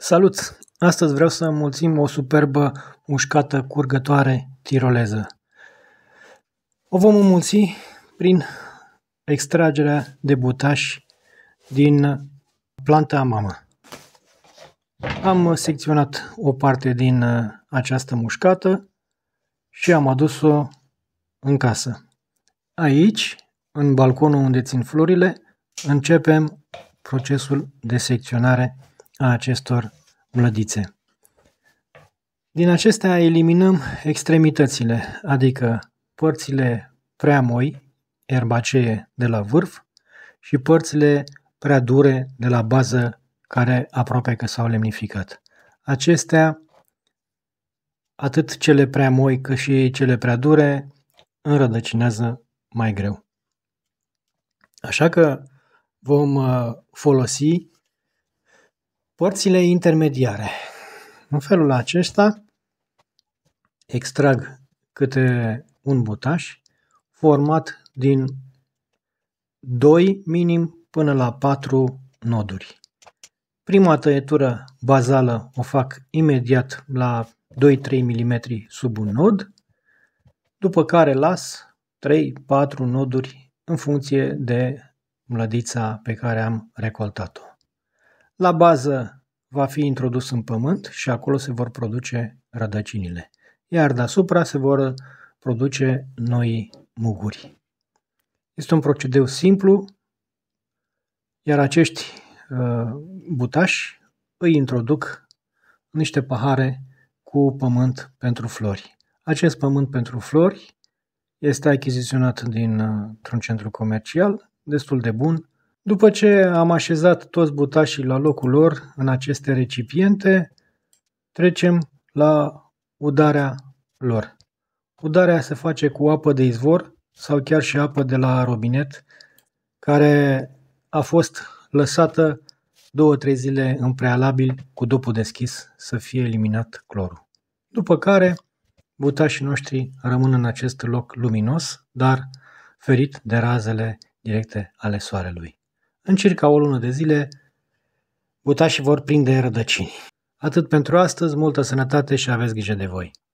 Salut! Astăzi vreau să înmulțim o superbă mușcată curgătoare tiroleză. O vom înmulți prin extragerea de butaș din planta mamă. Am secționat o parte din uh, această mușcată și am adus-o în casă. Aici, în balconul unde țin florile, începem procesul de secționare a acestor mlădițe. Din acestea eliminăm extremitățile, adică părțile prea moi, erbacee de la vârf, și părțile prea dure de la bază care aproape că s-au lemnificat. Acestea, atât cele prea moi cât și cele prea dure, înrădăcinează mai greu. Așa că vom uh, folosi părțile intermediare. În felul acesta extrag câte un butaș format din 2 minim până la 4 noduri. Prima tăietură bazală o fac imediat la 2-3 mm sub un nod, după care las 3-4 noduri în funcție de mlădița pe care am recoltat-o. La bază va fi introdus în pământ și acolo se vor produce rădăcinile, iar deasupra se vor produce noi muguri. Este un procedeu simplu, iar acești uh, butași îi introduc niște pahare cu pământ pentru flori. Acest pământ pentru flori este achiziționat dintr-un uh, centru comercial destul de bun, după ce am așezat toți butașii la locul lor în aceste recipiente, trecem la udarea lor. Udarea se face cu apă de izvor sau chiar și apă de la robinet, care a fost lăsată două-trei zile în prealabil cu dopul deschis să fie eliminat clorul. După care, butașii noștri rămân în acest loc luminos, dar ferit de razele directe ale soarelui. În circa o lună de zile, butașii vor prinde rădăcini. Atât pentru astăzi, multă sănătate și aveți grijă de voi!